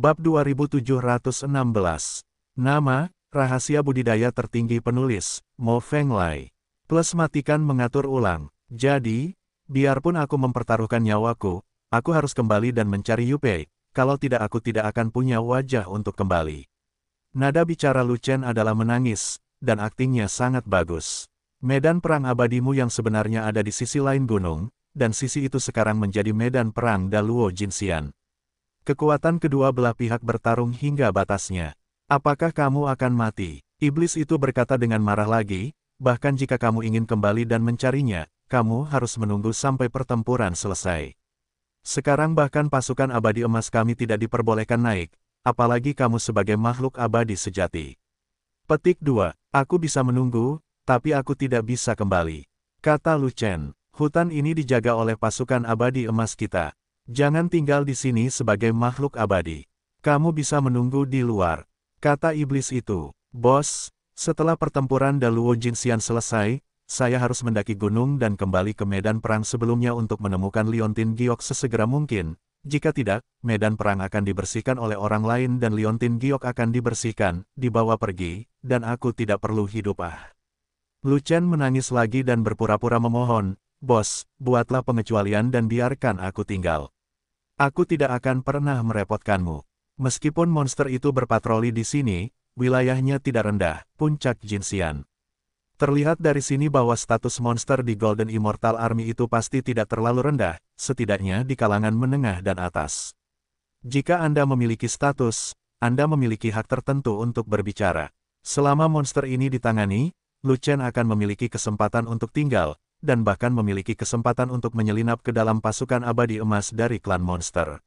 Bab 2716. Nama, Rahasia Budidaya Tertinggi Penulis, Mo Feng Lai. Plus matikan mengatur ulang. Jadi, biarpun aku mempertaruhkan nyawaku, aku harus kembali dan mencari Yupei, kalau tidak aku tidak akan punya wajah untuk kembali. Nada bicara Lucen adalah menangis, dan aktingnya sangat bagus. Medan perang abadimu yang sebenarnya ada di sisi lain gunung, dan sisi itu sekarang menjadi medan perang Daluo Jinxian. Kekuatan kedua belah pihak bertarung hingga batasnya. Apakah kamu akan mati? Iblis itu berkata dengan marah lagi, bahkan jika kamu ingin kembali dan mencarinya, kamu harus menunggu sampai pertempuran selesai. Sekarang bahkan pasukan abadi emas kami tidak diperbolehkan naik, apalagi kamu sebagai makhluk abadi sejati. Petik 2. Aku bisa menunggu, tapi aku tidak bisa kembali. Kata Lu Chen, hutan ini dijaga oleh pasukan abadi emas kita. Jangan tinggal di sini sebagai makhluk abadi. Kamu bisa menunggu di luar. Kata iblis itu, Bos, setelah pertempuran Daluo Jinxian selesai, saya harus mendaki gunung dan kembali ke medan perang sebelumnya untuk menemukan Liontin Giok sesegera mungkin. Jika tidak, medan perang akan dibersihkan oleh orang lain dan Liontin Giok akan dibersihkan, dibawa pergi, dan aku tidak perlu hidup ah. menangis lagi dan berpura-pura memohon, Bos, buatlah pengecualian dan biarkan aku tinggal. Aku tidak akan pernah merepotkanmu. Meskipun monster itu berpatroli di sini, wilayahnya tidak rendah, puncak Jinxian. Terlihat dari sini bahwa status monster di Golden Immortal Army itu pasti tidak terlalu rendah, setidaknya di kalangan menengah dan atas. Jika Anda memiliki status, Anda memiliki hak tertentu untuk berbicara. Selama monster ini ditangani, Lu akan memiliki kesempatan untuk tinggal, dan bahkan memiliki kesempatan untuk menyelinap ke dalam pasukan abadi emas dari klan monster.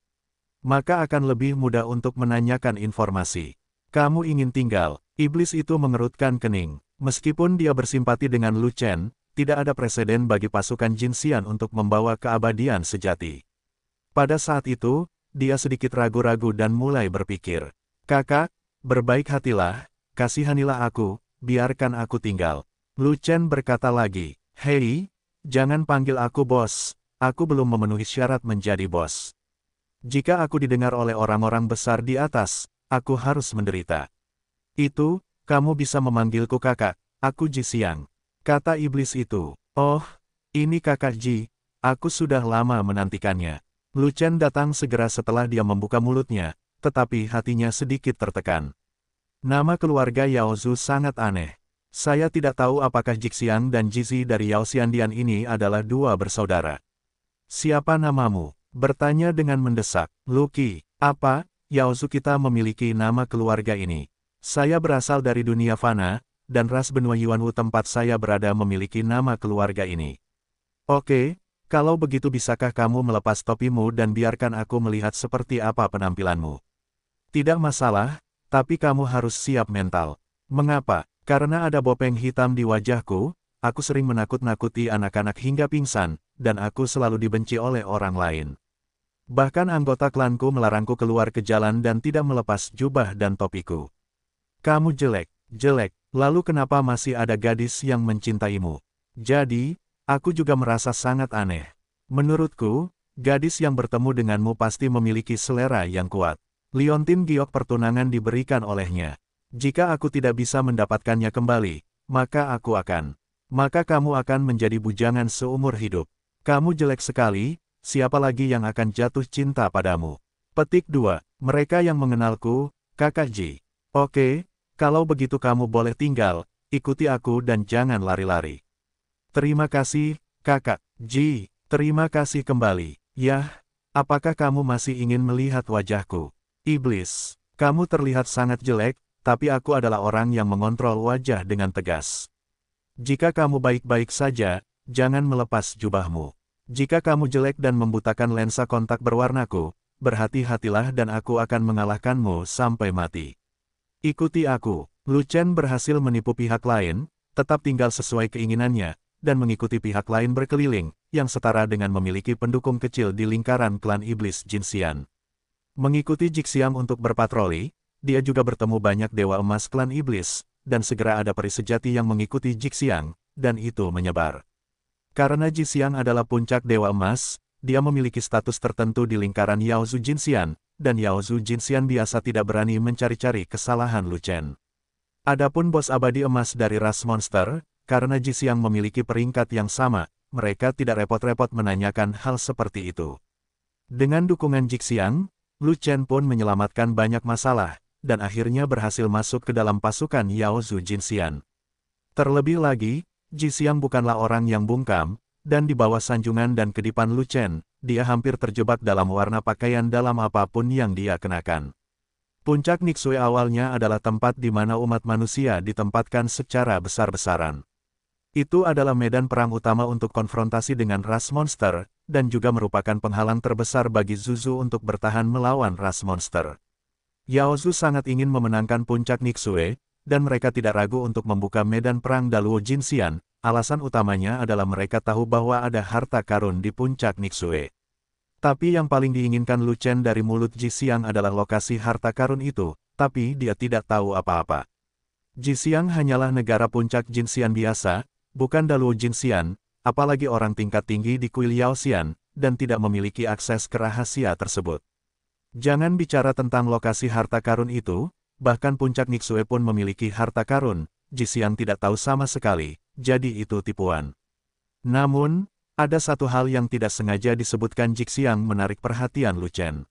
Maka akan lebih mudah untuk menanyakan informasi. Kamu ingin tinggal, iblis itu mengerutkan kening. Meskipun dia bersimpati dengan Lu Chen, tidak ada presiden bagi pasukan Jin Xian untuk membawa keabadian sejati. Pada saat itu, dia sedikit ragu-ragu dan mulai berpikir, Kakak, berbaik hatilah, kasihanilah aku, biarkan aku tinggal. Lu Chen berkata lagi, Hei, jangan panggil aku bos, aku belum memenuhi syarat menjadi bos. Jika aku didengar oleh orang-orang besar di atas, aku harus menderita. Itu, kamu bisa memanggilku kakak, aku Ji Siang. Kata iblis itu, oh, ini kakak Ji, aku sudah lama menantikannya. Lu Chen datang segera setelah dia membuka mulutnya, tetapi hatinya sedikit tertekan. Nama keluarga Yao Zhu sangat aneh. Saya tidak tahu apakah Jixian dan Jizi dari Yao Xiandian ini adalah dua bersaudara. Siapa namamu? Bertanya dengan mendesak. Luki, apa, Yaozu kita memiliki nama keluarga ini? Saya berasal dari dunia fana, dan ras benua Yuanwu tempat saya berada memiliki nama keluarga ini. Oke, kalau begitu bisakah kamu melepas topimu dan biarkan aku melihat seperti apa penampilanmu? Tidak masalah, tapi kamu harus siap mental. Mengapa? Karena ada bopeng hitam di wajahku, aku sering menakut-nakuti anak-anak hingga pingsan, dan aku selalu dibenci oleh orang lain. Bahkan anggota klanku melarangku keluar ke jalan dan tidak melepas jubah dan topiku. Kamu jelek, jelek, lalu kenapa masih ada gadis yang mencintaimu? Jadi, aku juga merasa sangat aneh. Menurutku, gadis yang bertemu denganmu pasti memiliki selera yang kuat. Liontin giok pertunangan diberikan olehnya. Jika aku tidak bisa mendapatkannya kembali, maka aku akan. Maka kamu akan menjadi bujangan seumur hidup. Kamu jelek sekali, siapa lagi yang akan jatuh cinta padamu? Petik 2. Mereka yang mengenalku, kakak Ji. Oke, kalau begitu kamu boleh tinggal, ikuti aku dan jangan lari-lari. Terima kasih, kakak. Ji, terima kasih kembali. Yah, apakah kamu masih ingin melihat wajahku? Iblis, kamu terlihat sangat jelek, tapi aku adalah orang yang mengontrol wajah dengan tegas. Jika kamu baik-baik saja, jangan melepas jubahmu. Jika kamu jelek dan membutakan lensa kontak berwarnaku, berhati-hatilah dan aku akan mengalahkanmu sampai mati. Ikuti aku. Lu Chen berhasil menipu pihak lain, tetap tinggal sesuai keinginannya, dan mengikuti pihak lain berkeliling, yang setara dengan memiliki pendukung kecil di lingkaran klan iblis Jin Xian. Mengikuti Jixiang untuk berpatroli, dia juga bertemu banyak dewa emas klan iblis, dan segera ada peri sejati yang mengikuti Jixiang, dan itu menyebar. Karena Jixiang adalah puncak dewa emas, dia memiliki status tertentu di lingkaran Yao Yaozu Jinxian, dan Yao Yaozu Jinxian biasa tidak berani mencari-cari kesalahan Lu Chen. Adapun bos abadi emas dari ras monster, karena Jixiang memiliki peringkat yang sama, mereka tidak repot-repot menanyakan hal seperti itu. Dengan dukungan Jixiang, Lu Chen pun menyelamatkan banyak masalah, dan akhirnya berhasil masuk ke dalam pasukan Yao Zhu Jinxian. Terlebih lagi, Xiang bukanlah orang yang bungkam, dan di bawah sanjungan dan kedipan Lu Chen, dia hampir terjebak dalam warna pakaian dalam apapun yang dia kenakan. Puncak Nixue awalnya adalah tempat di mana umat manusia ditempatkan secara besar-besaran. Itu adalah medan perang utama untuk konfrontasi dengan ras monster, dan juga merupakan penghalang terbesar bagi Zuzu untuk bertahan melawan ras monster. Yao Zhu sangat ingin memenangkan puncak Nixue, dan mereka tidak ragu untuk membuka medan perang Daluo Jinxian, alasan utamanya adalah mereka tahu bahwa ada harta karun di puncak Nixue. Tapi yang paling diinginkan Lu Chen dari mulut Ji Xiang adalah lokasi harta karun itu, tapi dia tidak tahu apa-apa. Jisiang hanyalah negara puncak Jinxian biasa, bukan Daluo Jinxian, apalagi orang tingkat tinggi di kuil Yaoxian, dan tidak memiliki akses ke rahasia tersebut. Jangan bicara tentang lokasi harta karun itu, bahkan puncak Nixue pun memiliki harta karun, Jisian tidak tahu sama sekali, jadi itu tipuan. Namun, ada satu hal yang tidak sengaja disebutkan Jixiang menarik perhatian Lu Chen.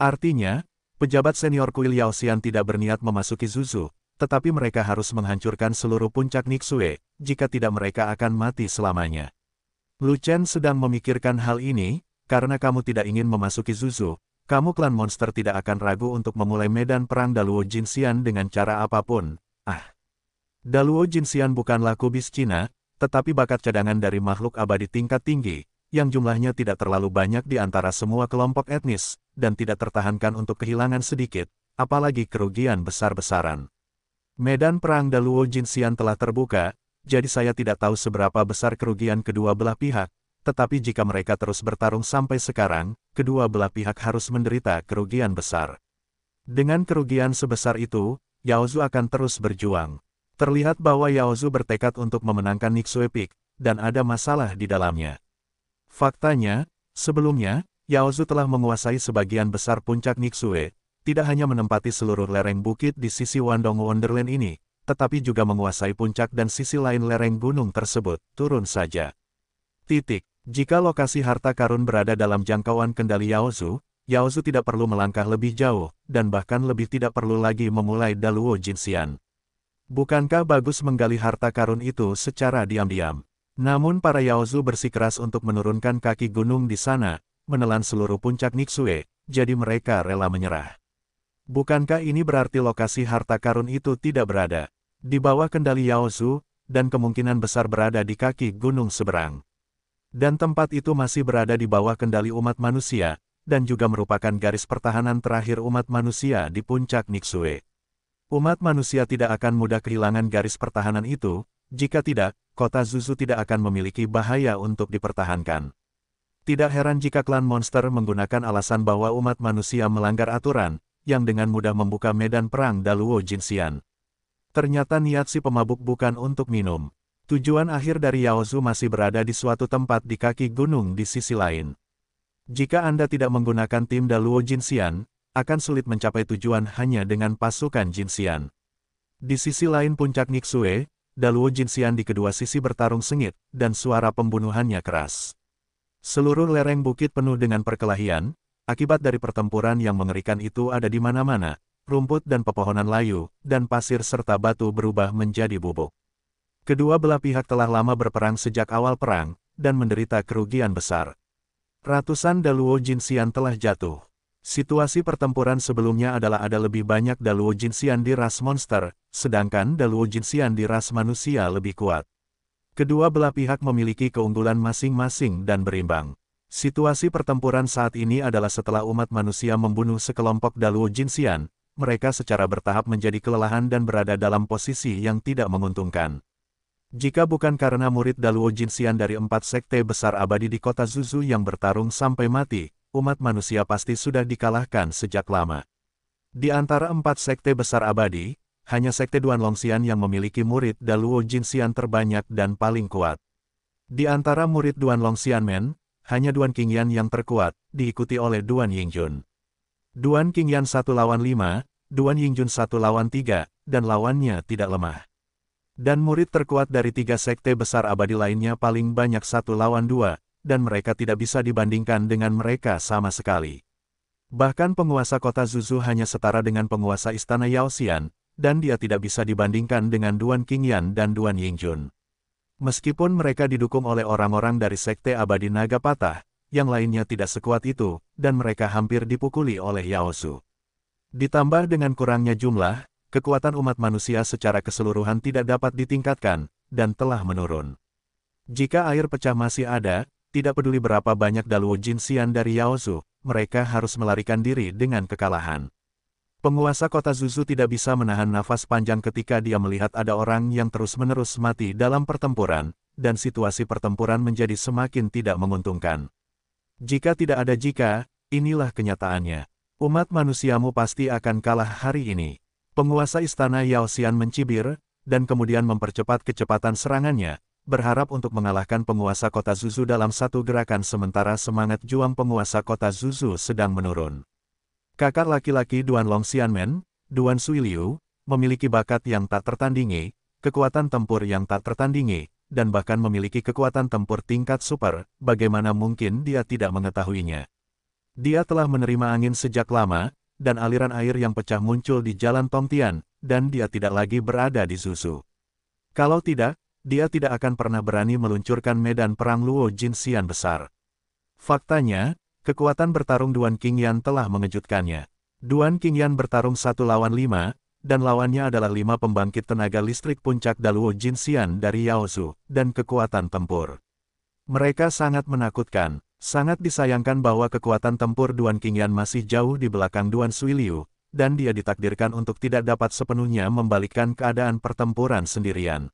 Artinya, pejabat senior kuil Yao Yaoxian tidak berniat memasuki Zuzu, tetapi mereka harus menghancurkan seluruh puncak Nixue, jika tidak mereka akan mati selamanya. Lu Chen sedang memikirkan hal ini, karena kamu tidak ingin memasuki Zuzu, kamu klan monster tidak akan ragu untuk memulai medan perang Daluo Jinxian dengan cara apapun. Ah. Daluo Jinxian bukanlah kubis Cina, tetapi bakat cadangan dari makhluk abadi tingkat tinggi, yang jumlahnya tidak terlalu banyak di antara semua kelompok etnis, dan tidak tertahankan untuk kehilangan sedikit, apalagi kerugian besar-besaran. Medan perang Daluo Jinxian telah terbuka, jadi saya tidak tahu seberapa besar kerugian kedua belah pihak, tetapi jika mereka terus bertarung sampai sekarang, kedua belah pihak harus menderita kerugian besar. Dengan kerugian sebesar itu, Yaozu akan terus berjuang. Terlihat bahwa Yaozu bertekad untuk memenangkan Nixue Peak, dan ada masalah di dalamnya. Faktanya, sebelumnya, Yaozu telah menguasai sebagian besar puncak Nixue, tidak hanya menempati seluruh lereng bukit di sisi Wandong Wonderland ini, tetapi juga menguasai puncak dan sisi lain lereng gunung tersebut, turun saja. Titik. Jika lokasi harta karun berada dalam jangkauan kendali Yaozu, Yaozu tidak perlu melangkah lebih jauh, dan bahkan lebih tidak perlu lagi memulai Daluo Jinxian. Bukankah bagus menggali harta karun itu secara diam-diam? Namun para Yaozu bersikeras untuk menurunkan kaki gunung di sana, menelan seluruh puncak Nixue, jadi mereka rela menyerah. Bukankah ini berarti lokasi harta karun itu tidak berada di bawah kendali Yaozu, dan kemungkinan besar berada di kaki gunung seberang. Dan tempat itu masih berada di bawah kendali umat manusia, dan juga merupakan garis pertahanan terakhir umat manusia di puncak Niksue. Umat manusia tidak akan mudah kehilangan garis pertahanan itu, jika tidak, kota Zuzu tidak akan memiliki bahaya untuk dipertahankan. Tidak heran jika klan monster menggunakan alasan bahwa umat manusia melanggar aturan, yang dengan mudah membuka medan perang Daluo Jinxian. Ternyata niat si pemabuk bukan untuk minum, Tujuan akhir dari Yaozu masih berada di suatu tempat di kaki gunung di sisi lain. Jika Anda tidak menggunakan tim Daluo Jinxian, akan sulit mencapai tujuan hanya dengan pasukan Jinxian. Di sisi lain puncak Nixue, Daluo Jinxian di kedua sisi bertarung sengit, dan suara pembunuhannya keras. Seluruh lereng bukit penuh dengan perkelahian, akibat dari pertempuran yang mengerikan itu ada di mana-mana, rumput dan pepohonan layu, dan pasir serta batu berubah menjadi bubuk. Kedua belah pihak telah lama berperang sejak awal perang, dan menderita kerugian besar. Ratusan Daluo jinsian telah jatuh. Situasi pertempuran sebelumnya adalah ada lebih banyak Daluo jinsian di ras monster, sedangkan Daluo jinsian di ras manusia lebih kuat. Kedua belah pihak memiliki keunggulan masing-masing dan berimbang. Situasi pertempuran saat ini adalah setelah umat manusia membunuh sekelompok Daluo jinsian, mereka secara bertahap menjadi kelelahan dan berada dalam posisi yang tidak menguntungkan. Jika bukan karena murid Daluo Jinxian dari empat sekte besar abadi di kota Zuzu yang bertarung sampai mati, umat manusia pasti sudah dikalahkan sejak lama. Di antara empat sekte besar abadi, hanya sekte Duan Longxian yang memiliki murid Daluo Jinxian terbanyak dan paling kuat. Di antara murid Duan Longxian Men, hanya Duan Qingyan yang terkuat, diikuti oleh Duan Yingjun. Duan Qingyan satu lawan lima, Duan Yingjun satu lawan tiga, dan lawannya tidak lemah. Dan murid terkuat dari tiga sekte besar abadi lainnya paling banyak satu lawan dua, dan mereka tidak bisa dibandingkan dengan mereka sama sekali. Bahkan penguasa kota Zuzu hanya setara dengan penguasa istana Yaoxian, dan dia tidak bisa dibandingkan dengan Duan Qingyan dan Duan Yingjun. Meskipun mereka didukung oleh orang-orang dari sekte abadi naga patah, yang lainnya tidak sekuat itu, dan mereka hampir dipukuli oleh Yaosu. Ditambah dengan kurangnya jumlah, kekuatan umat manusia secara keseluruhan tidak dapat ditingkatkan, dan telah menurun. Jika air pecah masih ada, tidak peduli berapa banyak Daluo Jinxian dari Yaozu, mereka harus melarikan diri dengan kekalahan. Penguasa kota Zuzu tidak bisa menahan nafas panjang ketika dia melihat ada orang yang terus-menerus mati dalam pertempuran, dan situasi pertempuran menjadi semakin tidak menguntungkan. Jika tidak ada jika, inilah kenyataannya. Umat manusiamu pasti akan kalah hari ini. Penguasa istana Yao Xian mencibir, dan kemudian mempercepat kecepatan serangannya, berharap untuk mengalahkan penguasa kota Zuzu dalam satu gerakan sementara semangat juang penguasa kota Zuzu sedang menurun. Kakak laki-laki Duan Long Xianmen, Duan Sui Liu, memiliki bakat yang tak tertandingi, kekuatan tempur yang tak tertandingi, dan bahkan memiliki kekuatan tempur tingkat super, bagaimana mungkin dia tidak mengetahuinya. Dia telah menerima angin sejak lama, dan aliran air yang pecah muncul di jalan Tongtian, dan dia tidak lagi berada di Zuzu. Kalau tidak, dia tidak akan pernah berani meluncurkan medan perang Luo Jinxian besar. Faktanya, kekuatan bertarung Duan Qingyan telah mengejutkannya. Duan Qingyan bertarung satu lawan lima, dan lawannya adalah lima pembangkit tenaga listrik puncak Daluo Jinxian dari Yaosu, dan kekuatan tempur. Mereka sangat menakutkan, Sangat disayangkan bahwa kekuatan tempur Duan Qingyan masih jauh di belakang Duan Suiliu, dan dia ditakdirkan untuk tidak dapat sepenuhnya membalikkan keadaan pertempuran sendirian.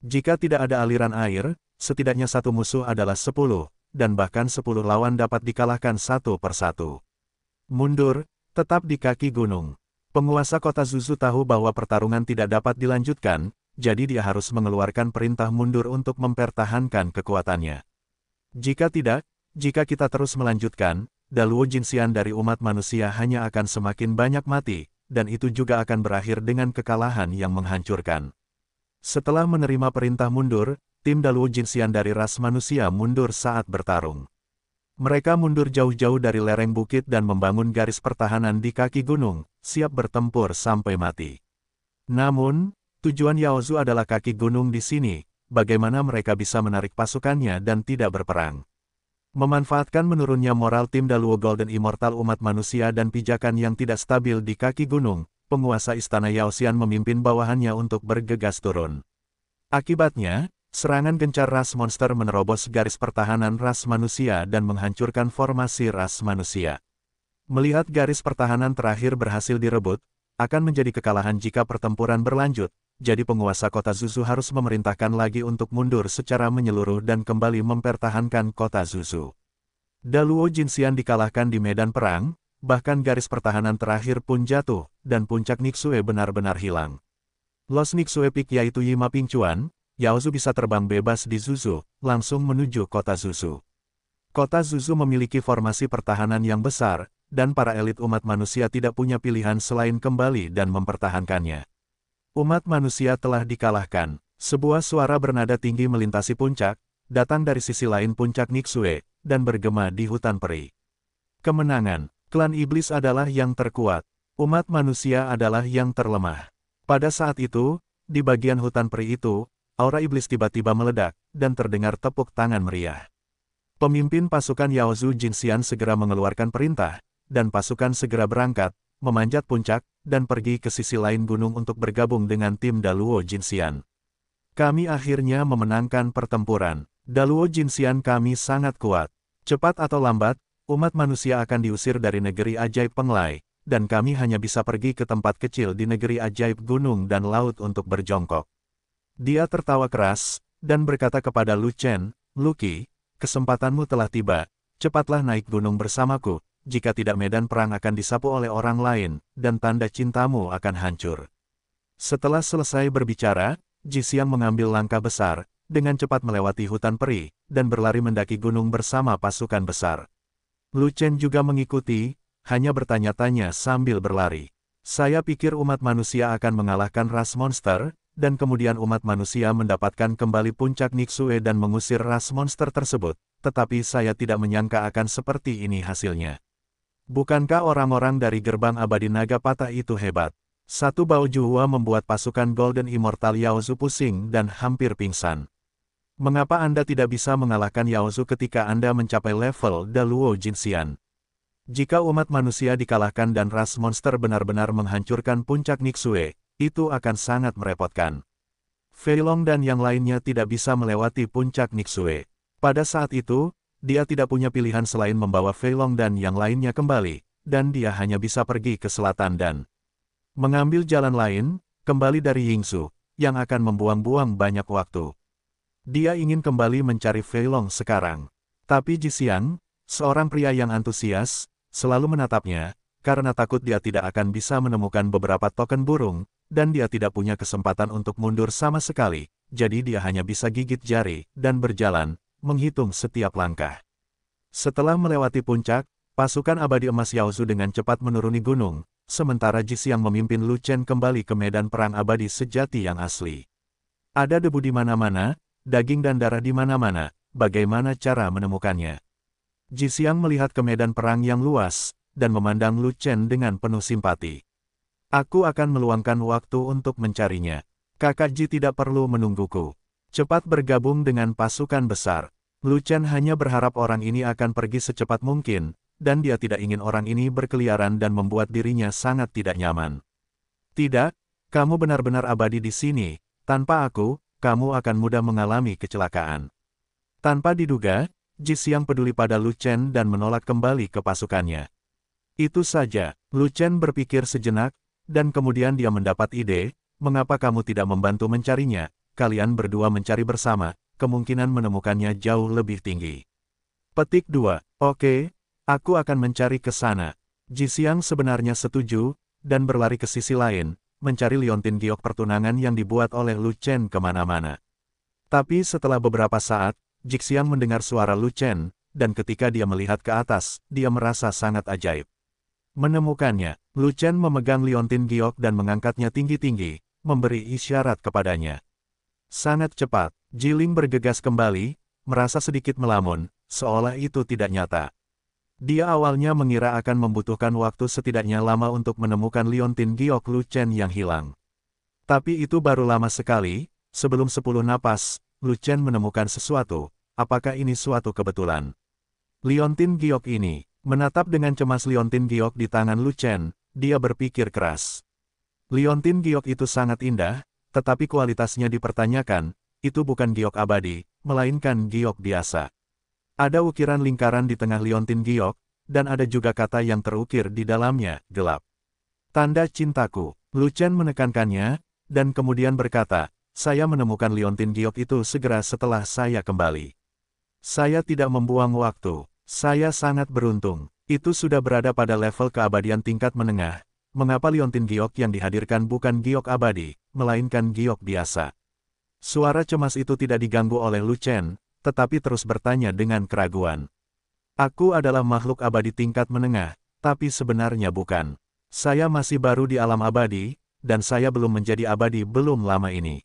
Jika tidak ada aliran air, setidaknya satu musuh adalah sepuluh, dan bahkan sepuluh lawan dapat dikalahkan satu persatu. Mundur, tetap di kaki gunung. Penguasa kota Zuzu tahu bahwa pertarungan tidak dapat dilanjutkan, jadi dia harus mengeluarkan perintah mundur untuk mempertahankan kekuatannya. Jika tidak, jika kita terus melanjutkan, Daluo Jinxian dari umat manusia hanya akan semakin banyak mati, dan itu juga akan berakhir dengan kekalahan yang menghancurkan. Setelah menerima perintah mundur, tim Daluo Jinxian dari ras manusia mundur saat bertarung. Mereka mundur jauh-jauh dari lereng bukit dan membangun garis pertahanan di kaki gunung, siap bertempur sampai mati. Namun, tujuan Yaozu adalah kaki gunung di sini, bagaimana mereka bisa menarik pasukannya dan tidak berperang. Memanfaatkan menurunnya moral tim Daluo Golden Immortal umat manusia dan pijakan yang tidak stabil di kaki gunung, penguasa istana Yaosian memimpin bawahannya untuk bergegas turun. Akibatnya, serangan gencar ras monster menerobos garis pertahanan ras manusia dan menghancurkan formasi ras manusia. Melihat garis pertahanan terakhir berhasil direbut, akan menjadi kekalahan jika pertempuran berlanjut, jadi penguasa kota Zuzu harus memerintahkan lagi untuk mundur secara menyeluruh dan kembali mempertahankan kota Zuzu. Daluo Jinxian dikalahkan di medan perang, bahkan garis pertahanan terakhir pun jatuh, dan puncak Nixue benar-benar hilang. Los Nixue Peak yaitu Yima Pingcuan, Yaozu bisa terbang bebas di Zuzu, langsung menuju kota Zuzu. Kota Zuzu memiliki formasi pertahanan yang besar, dan para elit umat manusia tidak punya pilihan selain kembali dan mempertahankannya. Umat manusia telah dikalahkan. Sebuah suara bernada tinggi melintasi puncak, datang dari sisi lain puncak Nixue, dan bergema di hutan peri. Kemenangan, klan iblis adalah yang terkuat, umat manusia adalah yang terlemah. Pada saat itu, di bagian hutan peri itu, aura iblis tiba-tiba meledak, dan terdengar tepuk tangan meriah. Pemimpin pasukan Yaozu Jinxian segera mengeluarkan perintah, dan pasukan segera berangkat, memanjat puncak, dan pergi ke sisi lain gunung untuk bergabung dengan tim Daluo Jinxian. Kami akhirnya memenangkan pertempuran. Daluo Jinxian kami sangat kuat. Cepat atau lambat, umat manusia akan diusir dari negeri ajaib penglai, dan kami hanya bisa pergi ke tempat kecil di negeri ajaib gunung dan laut untuk berjongkok. Dia tertawa keras, dan berkata kepada Lu Chen, Lu Qi, kesempatanmu telah tiba, cepatlah naik gunung bersamaku, jika tidak medan perang akan disapu oleh orang lain, dan tanda cintamu akan hancur. Setelah selesai berbicara, Xiang mengambil langkah besar, dengan cepat melewati hutan peri, dan berlari mendaki gunung bersama pasukan besar. Lu Chen juga mengikuti, hanya bertanya-tanya sambil berlari. Saya pikir umat manusia akan mengalahkan ras monster, dan kemudian umat manusia mendapatkan kembali puncak Nixue dan mengusir ras monster tersebut, tetapi saya tidak menyangka akan seperti ini hasilnya. Bukankah orang-orang dari gerbang abadi naga patah itu hebat? Satu bau Juhua membuat pasukan Golden Immortal Yaozu pusing dan hampir pingsan. Mengapa Anda tidak bisa mengalahkan Yaozu ketika Anda mencapai level Daluo Jinxian? Jika umat manusia dikalahkan dan ras monster benar-benar menghancurkan puncak Nixue, itu akan sangat merepotkan. Feilong dan yang lainnya tidak bisa melewati puncak Nixue. Pada saat itu, dia tidak punya pilihan selain membawa Feilong dan yang lainnya kembali, dan dia hanya bisa pergi ke selatan dan mengambil jalan lain, kembali dari Yingsu, yang akan membuang-buang banyak waktu. Dia ingin kembali mencari Feilong sekarang. Tapi Xiang, seorang pria yang antusias, selalu menatapnya, karena takut dia tidak akan bisa menemukan beberapa token burung, dan dia tidak punya kesempatan untuk mundur sama sekali, jadi dia hanya bisa gigit jari, dan berjalan, menghitung setiap langkah. Setelah melewati puncak, pasukan abadi emas Yaozu dengan cepat menuruni gunung, sementara Jixiang memimpin Lu Chen kembali ke medan perang abadi sejati yang asli. Ada debu di mana-mana, daging dan darah di mana-mana, bagaimana cara menemukannya? Jixiang melihat ke medan perang yang luas, dan memandang Lu Chen dengan penuh simpati. Aku akan meluangkan waktu untuk mencarinya. Kakak Ji tidak perlu menungguku. Cepat bergabung dengan pasukan besar. Lucian hanya berharap orang ini akan pergi secepat mungkin, dan dia tidak ingin orang ini berkeliaran dan membuat dirinya sangat tidak nyaman. Tidak, kamu benar-benar abadi di sini, tanpa aku, kamu akan mudah mengalami kecelakaan. Tanpa diduga, Ji Xiang peduli pada Lu dan menolak kembali ke pasukannya. Itu saja, Lu berpikir sejenak, dan kemudian dia mendapat ide, mengapa kamu tidak membantu mencarinya, kalian berdua mencari bersama, kemungkinan menemukannya jauh lebih tinggi. Petik 2. Oke, aku akan mencari ke sana. Xiang sebenarnya setuju, dan berlari ke sisi lain, mencari liontin giok pertunangan yang dibuat oleh Lu Chen kemana-mana. Tapi setelah beberapa saat, Jixiang mendengar suara Lu Chen, dan ketika dia melihat ke atas, dia merasa sangat ajaib. Menemukannya, Lu Chen memegang liontin giok dan mengangkatnya tinggi-tinggi, memberi isyarat kepadanya. Sangat cepat, Jiling bergegas kembali, merasa sedikit melamun, seolah itu tidak nyata. Dia awalnya mengira akan membutuhkan waktu setidaknya lama untuk menemukan Liontin Giok Lu Chen yang hilang. Tapi itu baru lama sekali, sebelum sepuluh napas, Lu Chen menemukan sesuatu, apakah ini suatu kebetulan? Liontin Giok ini, menatap dengan cemas Liontin Giok di tangan Lu Chen, dia berpikir keras. Liontin Giok itu sangat indah, tetapi kualitasnya dipertanyakan, itu bukan giok abadi, melainkan giok biasa. Ada ukiran lingkaran di tengah liontin giok, dan ada juga kata yang terukir di dalamnya, gelap. Tanda cintaku, Lucian menekankannya, dan kemudian berkata, saya menemukan liontin giok itu segera setelah saya kembali. Saya tidak membuang waktu, saya sangat beruntung, itu sudah berada pada level keabadian tingkat menengah, mengapa liontin giok yang dihadirkan bukan giok abadi, melainkan giok biasa. Suara cemas itu tidak diganggu oleh Lu Chen, tetapi terus bertanya dengan keraguan. Aku adalah makhluk abadi tingkat menengah, tapi sebenarnya bukan. Saya masih baru di alam abadi, dan saya belum menjadi abadi belum lama ini.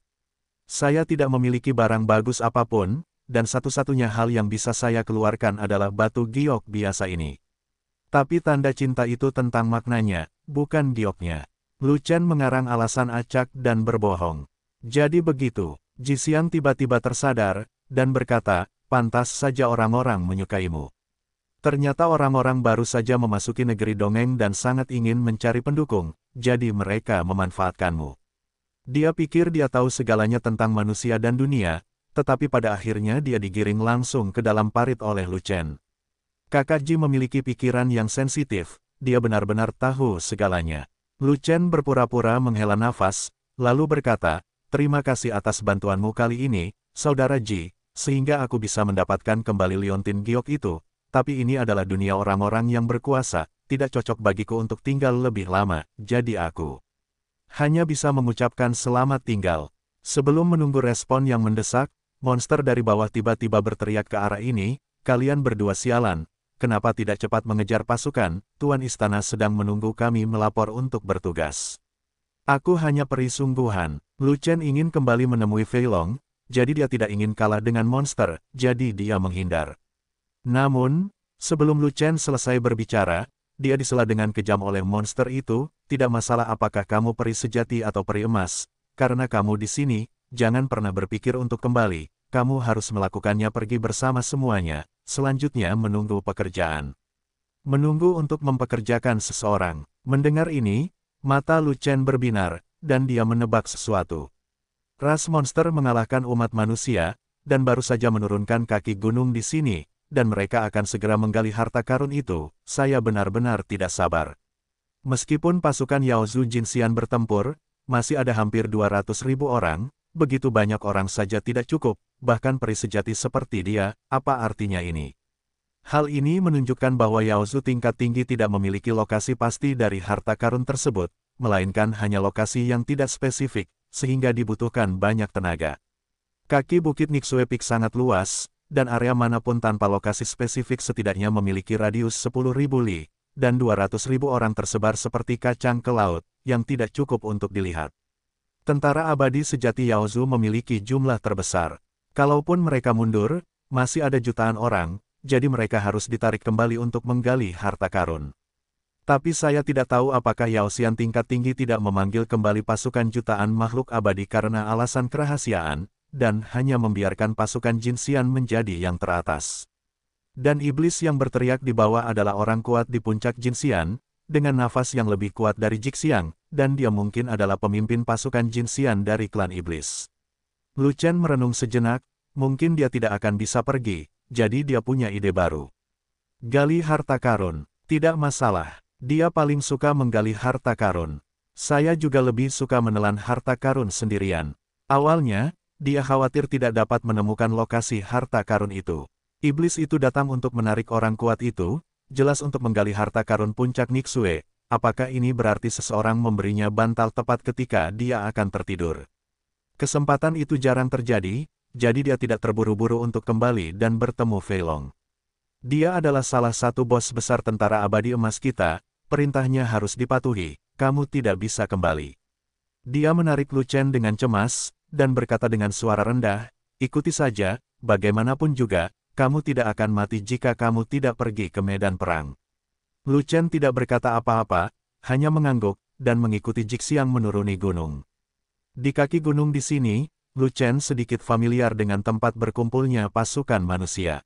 Saya tidak memiliki barang bagus apapun, dan satu-satunya hal yang bisa saya keluarkan adalah batu giok biasa ini. Tapi tanda cinta itu tentang maknanya, bukan dioknya. Chen mengarang alasan acak dan berbohong. Jadi begitu, Jisian tiba-tiba tersadar, dan berkata, pantas saja orang-orang menyukaimu. Ternyata orang-orang baru saja memasuki negeri dongeng dan sangat ingin mencari pendukung, jadi mereka memanfaatkanmu. Dia pikir dia tahu segalanya tentang manusia dan dunia, tetapi pada akhirnya dia digiring langsung ke dalam parit oleh Lucen. Kakak Ji memiliki pikiran yang sensitif, dia benar-benar tahu segalanya. Lu Chen berpura-pura menghela nafas, lalu berkata, Terima kasih atas bantuanmu kali ini, Saudara Ji, sehingga aku bisa mendapatkan kembali liontin giok itu, tapi ini adalah dunia orang-orang yang berkuasa, tidak cocok bagiku untuk tinggal lebih lama, jadi aku hanya bisa mengucapkan selamat tinggal. Sebelum menunggu respon yang mendesak, monster dari bawah tiba-tiba berteriak ke arah ini, kalian berdua sialan, kenapa tidak cepat mengejar pasukan, Tuan Istana sedang menunggu kami melapor untuk bertugas. Aku hanya peri sungguhan, Lu Chen ingin kembali menemui Fei Long, jadi dia tidak ingin kalah dengan monster, jadi dia menghindar. Namun, sebelum Lu Chen selesai berbicara, dia disela dengan kejam oleh monster itu, tidak masalah apakah kamu peri sejati atau peri emas, karena kamu di sini, jangan pernah berpikir untuk kembali, kamu harus melakukannya pergi bersama semuanya, selanjutnya menunggu pekerjaan. Menunggu untuk mempekerjakan seseorang. Mendengar ini, mata Lucen berbinar, dan dia menebak sesuatu. Ras monster mengalahkan umat manusia, dan baru saja menurunkan kaki gunung di sini, dan mereka akan segera menggali harta karun itu, saya benar-benar tidak sabar. Meskipun pasukan Yao Zhu Jinxian bertempur, masih ada hampir 200 ribu orang, begitu banyak orang saja tidak cukup, bahkan peri sejati seperti dia, apa artinya ini? Hal ini menunjukkan bahwa Yaozu tingkat tinggi tidak memiliki lokasi pasti dari harta karun tersebut, melainkan hanya lokasi yang tidak spesifik, sehingga dibutuhkan banyak tenaga. Kaki Bukit Nixuepik sangat luas, dan area manapun tanpa lokasi spesifik setidaknya memiliki radius 10.000 li, dan 200.000 orang tersebar seperti kacang ke laut, yang tidak cukup untuk dilihat. Tentara abadi sejati Yaozu memiliki jumlah terbesar, Kalaupun mereka mundur, masih ada jutaan orang, jadi mereka harus ditarik kembali untuk menggali harta karun. Tapi saya tidak tahu apakah Yao Xian tingkat tinggi tidak memanggil kembali pasukan jutaan makhluk abadi karena alasan kerahasiaan, dan hanya membiarkan pasukan Jin jinsian menjadi yang teratas. Dan iblis yang berteriak di bawah adalah orang kuat di puncak Jin jinsian, dengan nafas yang lebih kuat dari Jixiang, dan dia mungkin adalah pemimpin pasukan Jin jinsian dari klan iblis. Lucian merenung sejenak, mungkin dia tidak akan bisa pergi, jadi dia punya ide baru. Gali harta karun, tidak masalah. Dia paling suka menggali harta karun. Saya juga lebih suka menelan harta karun sendirian. Awalnya, dia khawatir tidak dapat menemukan lokasi harta karun itu. Iblis itu datang untuk menarik orang kuat itu, jelas untuk menggali harta karun puncak Nixue, apakah ini berarti seseorang memberinya bantal tepat ketika dia akan tertidur. Kesempatan itu jarang terjadi, jadi dia tidak terburu-buru untuk kembali dan bertemu Feilong. Dia adalah salah satu bos besar tentara abadi emas kita, perintahnya harus dipatuhi, kamu tidak bisa kembali. Dia menarik Lu dengan cemas, dan berkata dengan suara rendah, ikuti saja, bagaimanapun juga, kamu tidak akan mati jika kamu tidak pergi ke medan perang. Lu tidak berkata apa-apa, hanya mengangguk, dan mengikuti Jixi yang menuruni gunung. Di kaki gunung di sini, Lu Chen sedikit familiar dengan tempat berkumpulnya pasukan manusia.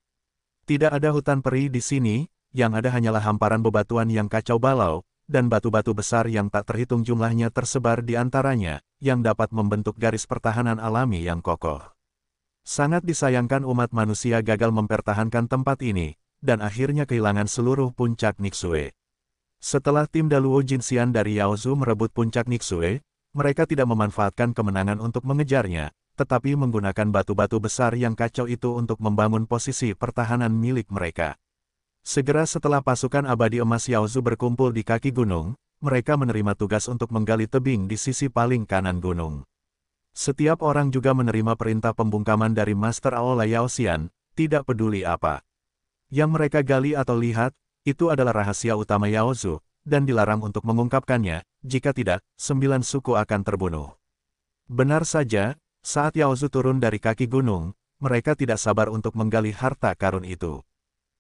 Tidak ada hutan peri di sini, yang ada hanyalah hamparan bebatuan yang kacau balau, dan batu-batu besar yang tak terhitung jumlahnya tersebar di antaranya, yang dapat membentuk garis pertahanan alami yang kokoh. Sangat disayangkan umat manusia gagal mempertahankan tempat ini, dan akhirnya kehilangan seluruh puncak Nixue. Setelah tim Daluo Jinxian dari Yaozu merebut puncak Nixue, mereka tidak memanfaatkan kemenangan untuk mengejarnya, tetapi menggunakan batu-batu besar yang kacau itu untuk membangun posisi pertahanan milik mereka. Segera setelah pasukan abadi emas Yaozu berkumpul di kaki gunung, mereka menerima tugas untuk menggali tebing di sisi paling kanan gunung. Setiap orang juga menerima perintah pembungkaman dari Master Aola Yaosian. tidak peduli apa. Yang mereka gali atau lihat, itu adalah rahasia utama Yaozu, dan dilarang untuk mengungkapkannya, jika tidak, sembilan suku akan terbunuh. Benar saja, saat Yaozu turun dari kaki gunung, mereka tidak sabar untuk menggali harta karun itu.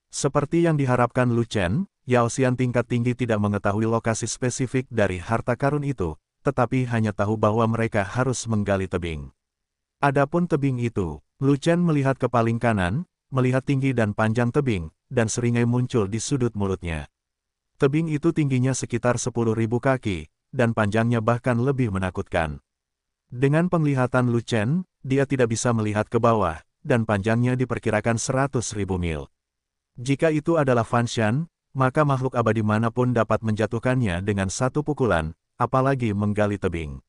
Seperti yang diharapkan Lu Chen, Yaoxian tingkat tinggi tidak mengetahui lokasi spesifik dari harta karun itu, tetapi hanya tahu bahwa mereka harus menggali tebing. Adapun tebing itu, Lu Chen melihat ke paling kanan, melihat tinggi dan panjang tebing, dan seringai muncul di sudut mulutnya. Tebing itu tingginya sekitar 10.000 kaki, dan panjangnya bahkan lebih menakutkan. Dengan penglihatan Lu Chen, dia tidak bisa melihat ke bawah, dan panjangnya diperkirakan 100 ribu mil. Jika itu adalah Fanshan, maka makhluk abadi manapun dapat menjatuhkannya dengan satu pukulan, apalagi menggali tebing.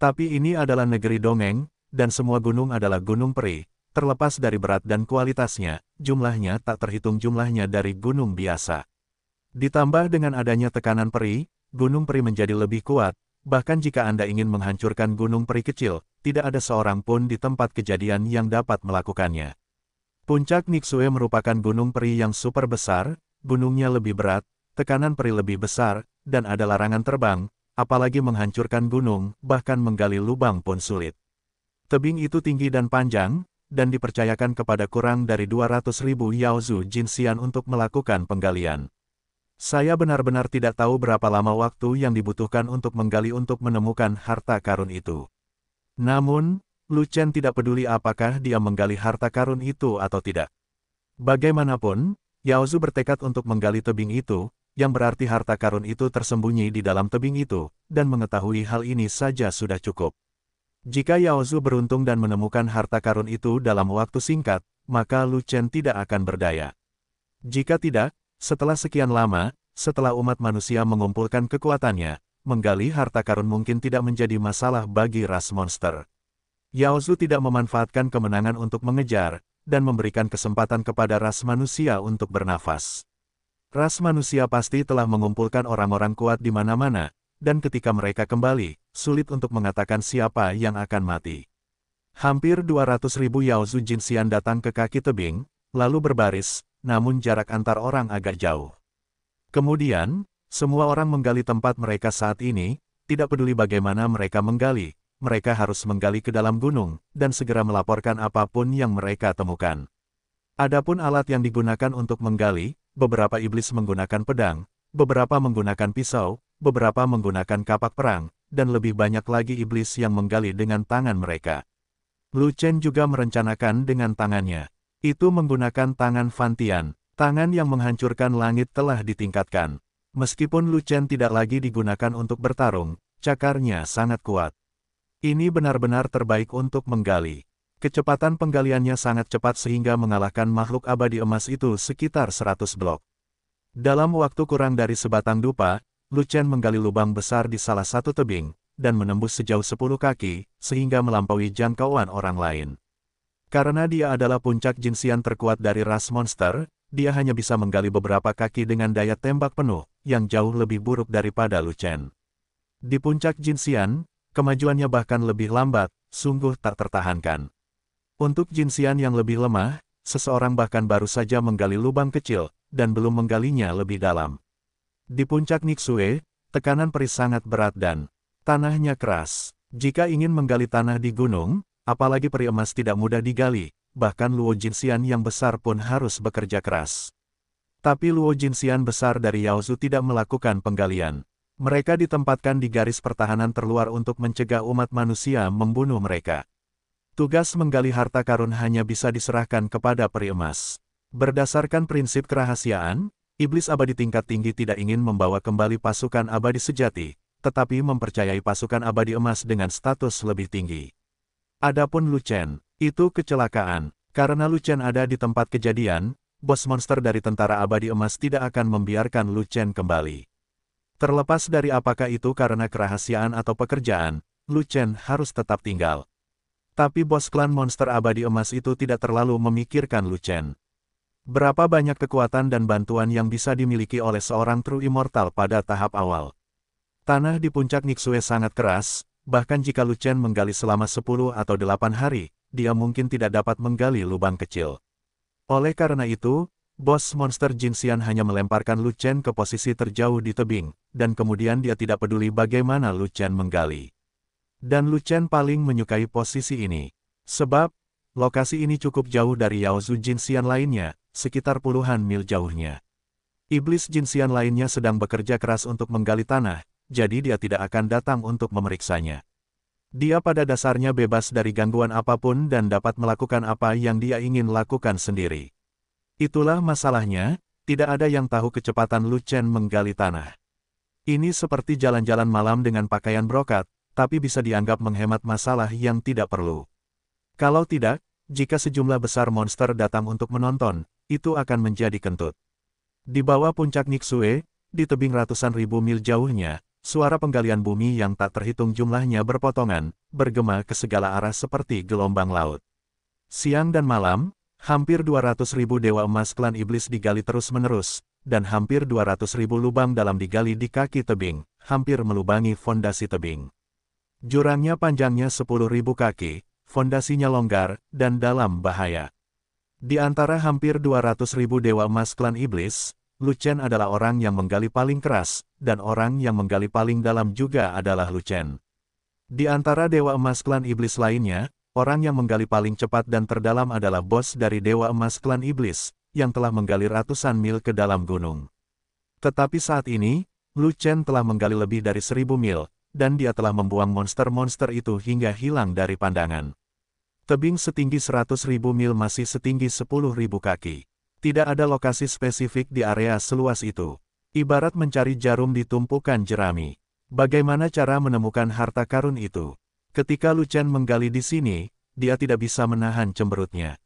Tapi ini adalah negeri dongeng, dan semua gunung adalah gunung peri, terlepas dari berat dan kualitasnya, jumlahnya tak terhitung jumlahnya dari gunung biasa. Ditambah dengan adanya tekanan peri, Gunung Peri menjadi lebih kuat, bahkan jika Anda ingin menghancurkan Gunung Peri kecil, tidak ada seorang pun di tempat kejadian yang dapat melakukannya. Puncak Nixue merupakan gunung peri yang super besar, gunungnya lebih berat, tekanan peri lebih besar, dan ada larangan terbang, apalagi menghancurkan gunung, bahkan menggali lubang pun sulit. Tebing itu tinggi dan panjang, dan dipercayakan kepada kurang dari ribu Yaozu Jinxian untuk melakukan penggalian. Saya benar-benar tidak tahu berapa lama waktu yang dibutuhkan untuk menggali untuk menemukan harta karun itu. Namun, Luchen tidak peduli apakah dia menggali harta karun itu atau tidak. Bagaimanapun, Yao Yaozu bertekad untuk menggali tebing itu, yang berarti harta karun itu tersembunyi di dalam tebing itu, dan mengetahui hal ini saja sudah cukup. Jika Yao Yaozu beruntung dan menemukan harta karun itu dalam waktu singkat, maka Luchen tidak akan berdaya. Jika tidak, setelah sekian lama, setelah umat manusia mengumpulkan kekuatannya, menggali harta karun mungkin tidak menjadi masalah bagi ras monster. Yaozu tidak memanfaatkan kemenangan untuk mengejar, dan memberikan kesempatan kepada ras manusia untuk bernafas. Ras manusia pasti telah mengumpulkan orang-orang kuat di mana-mana, dan ketika mereka kembali, sulit untuk mengatakan siapa yang akan mati. Hampir 200 ribu Yaozu Jinxian datang ke kaki tebing, lalu berbaris, namun jarak antar orang agak jauh. Kemudian, semua orang menggali tempat mereka saat ini, tidak peduli bagaimana mereka menggali, mereka harus menggali ke dalam gunung, dan segera melaporkan apapun yang mereka temukan. Adapun alat yang digunakan untuk menggali, beberapa iblis menggunakan pedang, beberapa menggunakan pisau, beberapa menggunakan kapak perang, dan lebih banyak lagi iblis yang menggali dengan tangan mereka. Lu Chen juga merencanakan dengan tangannya. Itu menggunakan tangan Fantian, tangan yang menghancurkan langit telah ditingkatkan. Meskipun Lucen tidak lagi digunakan untuk bertarung, cakarnya sangat kuat. Ini benar-benar terbaik untuk menggali. Kecepatan penggaliannya sangat cepat sehingga mengalahkan makhluk abadi emas itu sekitar 100 blok. Dalam waktu kurang dari sebatang dupa, Lucen menggali lubang besar di salah satu tebing, dan menembus sejauh 10 kaki, sehingga melampaui jangkauan orang lain. Karena dia adalah puncak jinsian terkuat dari ras monster, dia hanya bisa menggali beberapa kaki dengan daya tembak penuh, yang jauh lebih buruk daripada Lucen. Di puncak jinsian, kemajuannya bahkan lebih lambat, sungguh tak tertahankan. Untuk jinsian yang lebih lemah, seseorang bahkan baru saja menggali lubang kecil, dan belum menggalinya lebih dalam. Di puncak Nixue, tekanan peris sangat berat dan tanahnya keras. Jika ingin menggali tanah di gunung, Apalagi peri emas tidak mudah digali, bahkan Luo Jinxian yang besar pun harus bekerja keras. Tapi Luo Jinxian besar dari Yaozu tidak melakukan penggalian. Mereka ditempatkan di garis pertahanan terluar untuk mencegah umat manusia membunuh mereka. Tugas menggali harta karun hanya bisa diserahkan kepada peri emas. Berdasarkan prinsip kerahasiaan, Iblis abadi tingkat tinggi tidak ingin membawa kembali pasukan abadi sejati, tetapi mempercayai pasukan abadi emas dengan status lebih tinggi. Adapun Lucen, itu kecelakaan, karena Lucen ada di tempat kejadian, bos monster dari tentara abadi emas tidak akan membiarkan Lucen kembali. Terlepas dari apakah itu karena kerahasiaan atau pekerjaan, Lucen harus tetap tinggal. Tapi bos klan monster abadi emas itu tidak terlalu memikirkan Lucen. Berapa banyak kekuatan dan bantuan yang bisa dimiliki oleh seorang True Immortal pada tahap awal? Tanah di puncak Nixue sangat keras, Bahkan jika Lu Chen menggali selama 10 atau 8 hari, dia mungkin tidak dapat menggali lubang kecil. Oleh karena itu, bos monster Jin Xian hanya melemparkan Lu Chen ke posisi terjauh di tebing, dan kemudian dia tidak peduli bagaimana Lu Chen menggali. Dan Lu Chen paling menyukai posisi ini. Sebab, lokasi ini cukup jauh dari Yaozu Jin Xian lainnya, sekitar puluhan mil jauhnya. Iblis Jin Xian lainnya sedang bekerja keras untuk menggali tanah, jadi dia tidak akan datang untuk memeriksanya. Dia pada dasarnya bebas dari gangguan apapun dan dapat melakukan apa yang dia ingin lakukan sendiri. Itulah masalahnya, tidak ada yang tahu kecepatan Lucen menggali tanah. Ini seperti jalan-jalan malam dengan pakaian brokat, tapi bisa dianggap menghemat masalah yang tidak perlu. Kalau tidak, jika sejumlah besar monster datang untuk menonton, itu akan menjadi kentut. Di bawah puncak Nixue, di tebing ratusan ribu mil jauhnya, Suara penggalian bumi yang tak terhitung jumlahnya berpotongan, bergema ke segala arah seperti gelombang laut. Siang dan malam, hampir 200 ribu dewa emas klan iblis digali terus-menerus, dan hampir 200 ribu lubang dalam digali di kaki tebing, hampir melubangi fondasi tebing. Jurangnya panjangnya 10 ribu kaki, fondasinya longgar, dan dalam bahaya. Di antara hampir 200 ribu dewa emas klan iblis, Lu Chen adalah orang yang menggali paling keras, dan orang yang menggali paling dalam juga adalah Lu Chen. Di antara Dewa Emas Klan Iblis lainnya, orang yang menggali paling cepat dan terdalam adalah bos dari Dewa Emas Klan Iblis, yang telah menggali ratusan mil ke dalam gunung. Tetapi saat ini, Lu Chen telah menggali lebih dari seribu mil, dan dia telah membuang monster-monster itu hingga hilang dari pandangan. Tebing setinggi seratus ribu mil masih setinggi sepuluh ribu kaki. Tidak ada lokasi spesifik di area seluas itu. Ibarat mencari jarum di tumpukan jerami. Bagaimana cara menemukan harta karun itu? Ketika Lucian menggali di sini, dia tidak bisa menahan cemberutnya.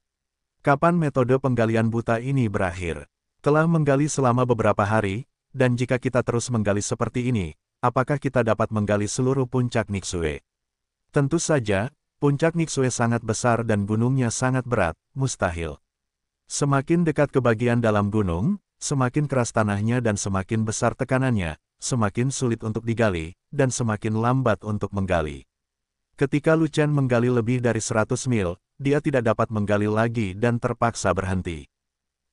Kapan metode penggalian buta ini berakhir? Telah menggali selama beberapa hari, dan jika kita terus menggali seperti ini, apakah kita dapat menggali seluruh puncak Nixue? Tentu saja, puncak Nixue sangat besar dan gunungnya sangat berat, mustahil. Semakin dekat ke bagian dalam gunung, semakin keras tanahnya dan semakin besar tekanannya, semakin sulit untuk digali, dan semakin lambat untuk menggali. Ketika Lucian menggali lebih dari 100 mil, dia tidak dapat menggali lagi dan terpaksa berhenti.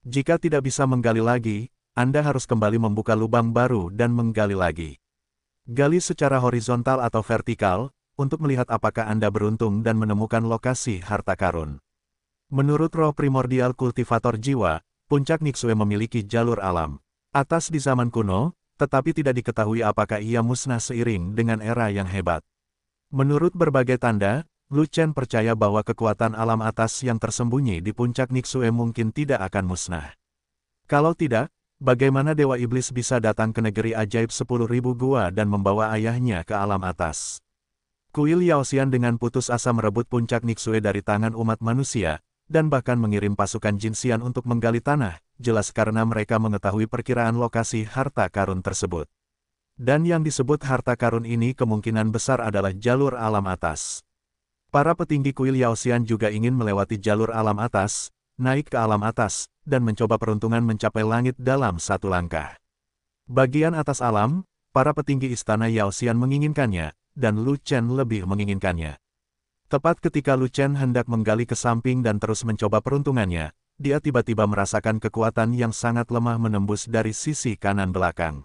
Jika tidak bisa menggali lagi, Anda harus kembali membuka lubang baru dan menggali lagi. Gali secara horizontal atau vertikal, untuk melihat apakah Anda beruntung dan menemukan lokasi harta karun. Menurut roh primordial kultivator jiwa, puncak Nixue memiliki jalur alam. Atas di zaman kuno, tetapi tidak diketahui apakah ia musnah seiring dengan era yang hebat. Menurut berbagai tanda, Lu Chen percaya bahwa kekuatan alam atas yang tersembunyi di puncak Nixue mungkin tidak akan musnah. Kalau tidak, bagaimana Dewa Iblis bisa datang ke negeri ajaib 10.000 gua dan membawa ayahnya ke alam atas? Kuil Yaosian dengan putus asa merebut puncak Nixue dari tangan umat manusia, dan bahkan mengirim pasukan Jinsian untuk menggali tanah, jelas karena mereka mengetahui perkiraan lokasi harta karun tersebut. Dan yang disebut harta karun ini kemungkinan besar adalah jalur alam atas. Para petinggi kuil Yaosian juga ingin melewati jalur alam atas, naik ke alam atas, dan mencoba peruntungan mencapai langit dalam satu langkah. Bagian atas alam, para petinggi istana Yaosian menginginkannya, dan Lu Chen lebih menginginkannya. Tepat ketika Lu Chen hendak menggali ke samping dan terus mencoba peruntungannya, dia tiba-tiba merasakan kekuatan yang sangat lemah menembus dari sisi kanan belakang.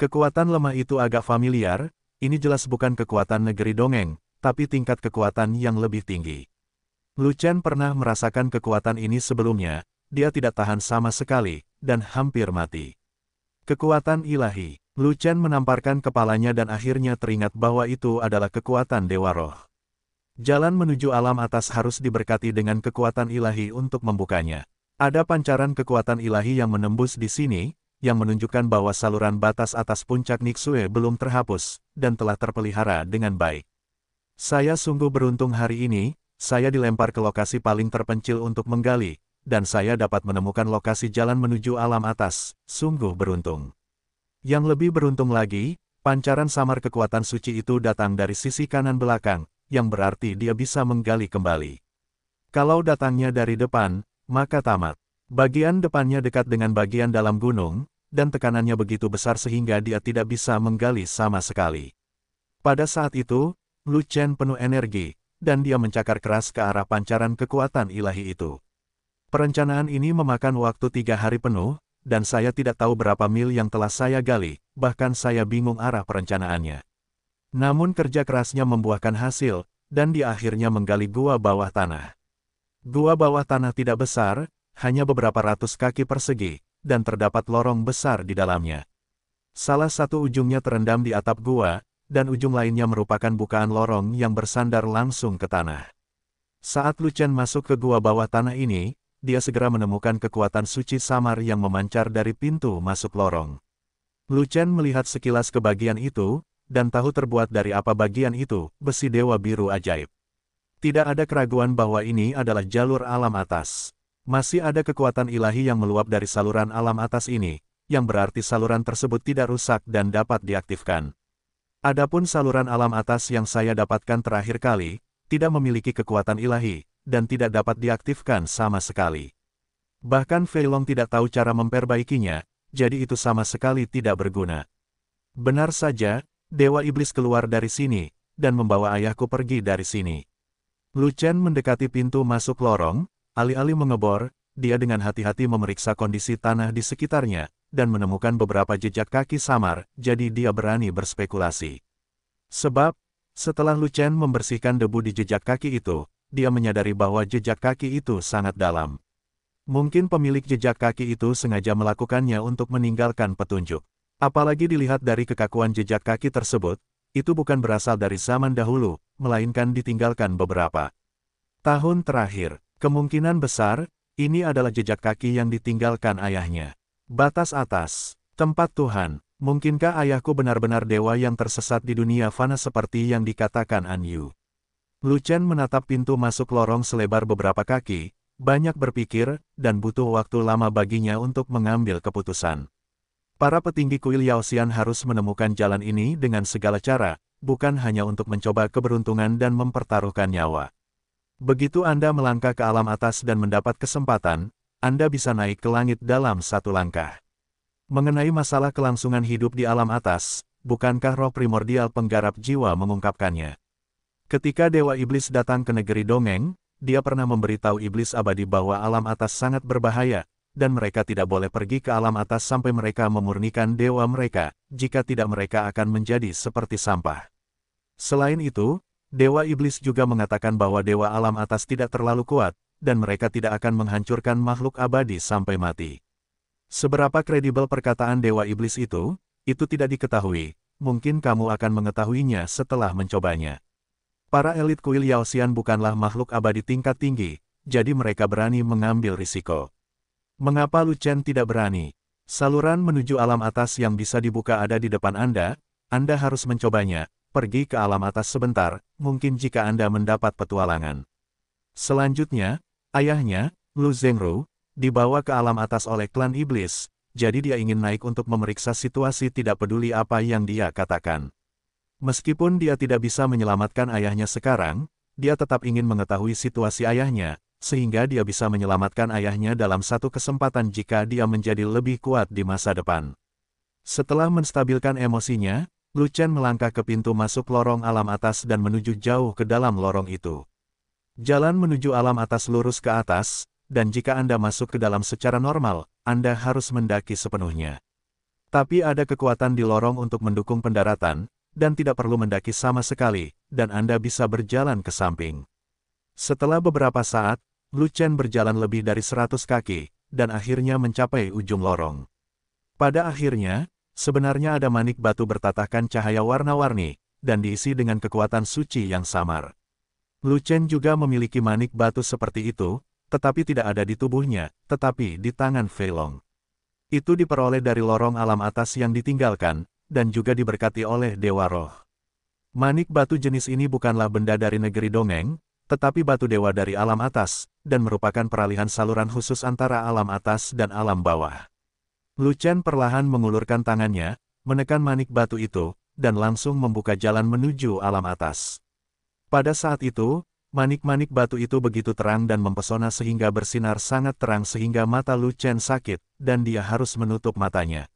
Kekuatan lemah itu agak familiar, ini jelas bukan kekuatan negeri dongeng, tapi tingkat kekuatan yang lebih tinggi. Lu Chen pernah merasakan kekuatan ini sebelumnya, dia tidak tahan sama sekali, dan hampir mati. Kekuatan ilahi, Lu Chen menamparkan kepalanya dan akhirnya teringat bahwa itu adalah kekuatan Dewa Roh. Jalan menuju alam atas harus diberkati dengan kekuatan ilahi untuk membukanya. Ada pancaran kekuatan ilahi yang menembus di sini, yang menunjukkan bahwa saluran batas atas puncak Niksue belum terhapus, dan telah terpelihara dengan baik. Saya sungguh beruntung hari ini, saya dilempar ke lokasi paling terpencil untuk menggali, dan saya dapat menemukan lokasi jalan menuju alam atas, sungguh beruntung. Yang lebih beruntung lagi, pancaran samar kekuatan suci itu datang dari sisi kanan belakang, yang berarti dia bisa menggali kembali. Kalau datangnya dari depan, maka tamat. Bagian depannya dekat dengan bagian dalam gunung, dan tekanannya begitu besar sehingga dia tidak bisa menggali sama sekali. Pada saat itu, Lu Chen penuh energi, dan dia mencakar keras ke arah pancaran kekuatan ilahi itu. Perencanaan ini memakan waktu tiga hari penuh, dan saya tidak tahu berapa mil yang telah saya gali, bahkan saya bingung arah perencanaannya. Namun kerja kerasnya membuahkan hasil, dan dia akhirnya menggali gua bawah tanah. Gua bawah tanah tidak besar, hanya beberapa ratus kaki persegi, dan terdapat lorong besar di dalamnya. Salah satu ujungnya terendam di atap gua, dan ujung lainnya merupakan bukaan lorong yang bersandar langsung ke tanah. Saat Lucen masuk ke gua bawah tanah ini, dia segera menemukan kekuatan suci samar yang memancar dari pintu masuk lorong. Lucen melihat sekilas ke bagian itu, dan tahu terbuat dari apa bagian itu, besi dewa biru ajaib. Tidak ada keraguan bahwa ini adalah jalur alam atas. Masih ada kekuatan ilahi yang meluap dari saluran alam atas ini, yang berarti saluran tersebut tidak rusak dan dapat diaktifkan. Adapun saluran alam atas yang saya dapatkan terakhir kali, tidak memiliki kekuatan ilahi, dan tidak dapat diaktifkan sama sekali. Bahkan Feilong tidak tahu cara memperbaikinya, jadi itu sama sekali tidak berguna. Benar saja, Dewa Iblis keluar dari sini, dan membawa ayahku pergi dari sini. Lu Chen mendekati pintu masuk lorong, alih-alih mengebor, dia dengan hati-hati memeriksa kondisi tanah di sekitarnya, dan menemukan beberapa jejak kaki samar, jadi dia berani berspekulasi. Sebab, setelah Lu Chen membersihkan debu di jejak kaki itu, dia menyadari bahwa jejak kaki itu sangat dalam. Mungkin pemilik jejak kaki itu sengaja melakukannya untuk meninggalkan petunjuk. Apalagi dilihat dari kekakuan jejak kaki tersebut, itu bukan berasal dari zaman dahulu, melainkan ditinggalkan beberapa tahun terakhir. Kemungkinan besar, ini adalah jejak kaki yang ditinggalkan ayahnya. Batas atas, tempat Tuhan, mungkinkah ayahku benar-benar dewa yang tersesat di dunia fana seperti yang dikatakan An Yu? Chen menatap pintu masuk lorong selebar beberapa kaki, banyak berpikir, dan butuh waktu lama baginya untuk mengambil keputusan. Para petinggi kuil Yausian harus menemukan jalan ini dengan segala cara, bukan hanya untuk mencoba keberuntungan dan mempertaruhkan nyawa. Begitu Anda melangkah ke alam atas dan mendapat kesempatan, Anda bisa naik ke langit dalam satu langkah. Mengenai masalah kelangsungan hidup di alam atas, bukankah roh primordial penggarap jiwa mengungkapkannya? Ketika Dewa Iblis datang ke negeri Dongeng, dia pernah memberitahu Iblis abadi bahwa alam atas sangat berbahaya, dan mereka tidak boleh pergi ke alam atas sampai mereka memurnikan dewa mereka, jika tidak mereka akan menjadi seperti sampah. Selain itu, Dewa Iblis juga mengatakan bahwa Dewa Alam Atas tidak terlalu kuat, dan mereka tidak akan menghancurkan makhluk abadi sampai mati. Seberapa kredibel perkataan Dewa Iblis itu, itu tidak diketahui, mungkin kamu akan mengetahuinya setelah mencobanya. Para elit kuil Yaosian bukanlah makhluk abadi tingkat tinggi, jadi mereka berani mengambil risiko. Mengapa Lucen tidak berani? Saluran menuju alam atas yang bisa dibuka ada di depan Anda, Anda harus mencobanya, pergi ke alam atas sebentar, mungkin jika Anda mendapat petualangan. Selanjutnya, ayahnya, Lu Zhengru, dibawa ke alam atas oleh klan iblis, jadi dia ingin naik untuk memeriksa situasi tidak peduli apa yang dia katakan. Meskipun dia tidak bisa menyelamatkan ayahnya sekarang, dia tetap ingin mengetahui situasi ayahnya, sehingga dia bisa menyelamatkan ayahnya dalam satu kesempatan jika dia menjadi lebih kuat di masa depan. Setelah menstabilkan emosinya, Lu Chen melangkah ke pintu masuk lorong alam atas dan menuju jauh ke dalam lorong itu. Jalan menuju alam atas lurus ke atas, dan jika Anda masuk ke dalam secara normal, Anda harus mendaki sepenuhnya. Tapi ada kekuatan di lorong untuk mendukung pendaratan, dan tidak perlu mendaki sama sekali, dan Anda bisa berjalan ke samping. Setelah beberapa saat, Lu Chen berjalan lebih dari seratus kaki, dan akhirnya mencapai ujung lorong. Pada akhirnya, sebenarnya ada manik batu bertatahkan cahaya warna-warni, dan diisi dengan kekuatan suci yang samar. Lu Chen juga memiliki manik batu seperti itu, tetapi tidak ada di tubuhnya, tetapi di tangan Fei Long. Itu diperoleh dari lorong alam atas yang ditinggalkan, dan juga diberkati oleh Dewa Roh. Manik batu jenis ini bukanlah benda dari negeri dongeng, tetapi batu dewa dari alam atas, dan merupakan peralihan saluran khusus antara alam atas dan alam bawah. Chen perlahan mengulurkan tangannya, menekan manik batu itu, dan langsung membuka jalan menuju alam atas. Pada saat itu, manik-manik batu itu begitu terang dan mempesona sehingga bersinar sangat terang sehingga mata Chen sakit, dan dia harus menutup matanya.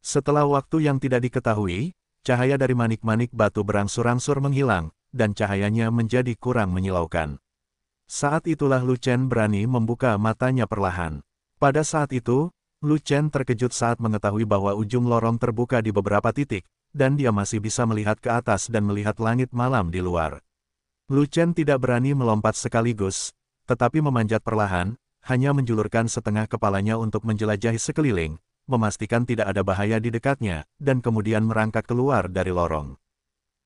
Setelah waktu yang tidak diketahui, cahaya dari manik-manik batu berangsur-angsur menghilang, dan cahayanya menjadi kurang menyilaukan. Saat itulah Lu Chen berani membuka matanya perlahan. Pada saat itu, Lu Chen terkejut saat mengetahui bahwa ujung lorong terbuka di beberapa titik, dan dia masih bisa melihat ke atas dan melihat langit malam di luar. Lu Chen tidak berani melompat sekaligus, tetapi memanjat perlahan, hanya menjulurkan setengah kepalanya untuk menjelajahi sekeliling, memastikan tidak ada bahaya di dekatnya, dan kemudian merangkak keluar dari lorong.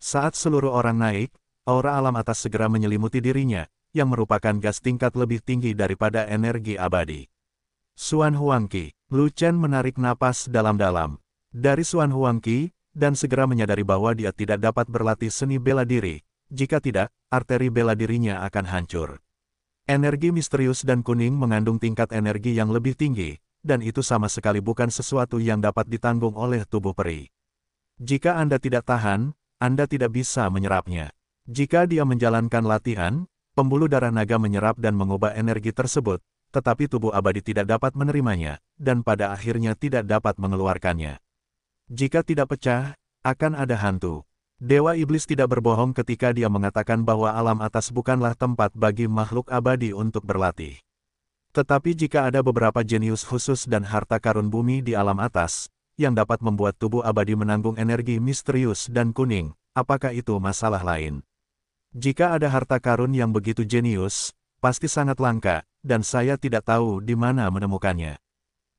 Saat seluruh orang naik, aura alam atas segera menyelimuti dirinya, yang merupakan gas tingkat lebih tinggi daripada energi abadi. Suan Huangqi, Lu Chen menarik napas dalam-dalam. Dari Suan Huangqi, dan segera menyadari bahwa dia tidak dapat berlatih seni bela diri. Jika tidak, arteri bela dirinya akan hancur. Energi misterius dan kuning mengandung tingkat energi yang lebih tinggi, dan itu sama sekali bukan sesuatu yang dapat ditanggung oleh tubuh peri. Jika Anda tidak tahan, anda tidak bisa menyerapnya. Jika dia menjalankan latihan, pembuluh darah naga menyerap dan mengubah energi tersebut, tetapi tubuh abadi tidak dapat menerimanya, dan pada akhirnya tidak dapat mengeluarkannya. Jika tidak pecah, akan ada hantu. Dewa Iblis tidak berbohong ketika dia mengatakan bahwa alam atas bukanlah tempat bagi makhluk abadi untuk berlatih. Tetapi jika ada beberapa jenius khusus dan harta karun bumi di alam atas, yang dapat membuat tubuh abadi menanggung energi misterius dan kuning, apakah itu masalah lain? Jika ada harta karun yang begitu jenius, pasti sangat langka, dan saya tidak tahu di mana menemukannya.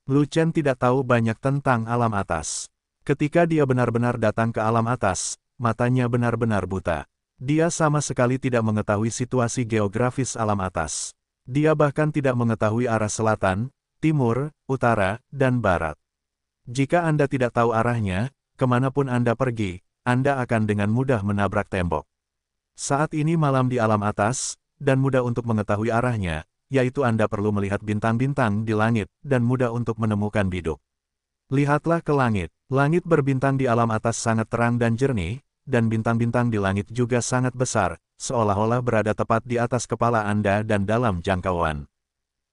Lu Chen tidak tahu banyak tentang alam atas. Ketika dia benar-benar datang ke alam atas, matanya benar-benar buta. Dia sama sekali tidak mengetahui situasi geografis alam atas. Dia bahkan tidak mengetahui arah selatan, timur, utara, dan barat. Jika Anda tidak tahu arahnya, kemanapun Anda pergi, Anda akan dengan mudah menabrak tembok. Saat ini malam di alam atas, dan mudah untuk mengetahui arahnya, yaitu Anda perlu melihat bintang-bintang di langit, dan mudah untuk menemukan biduk. Lihatlah ke langit. Langit berbintang di alam atas sangat terang dan jernih, dan bintang-bintang di langit juga sangat besar, seolah-olah berada tepat di atas kepala Anda dan dalam jangkauan.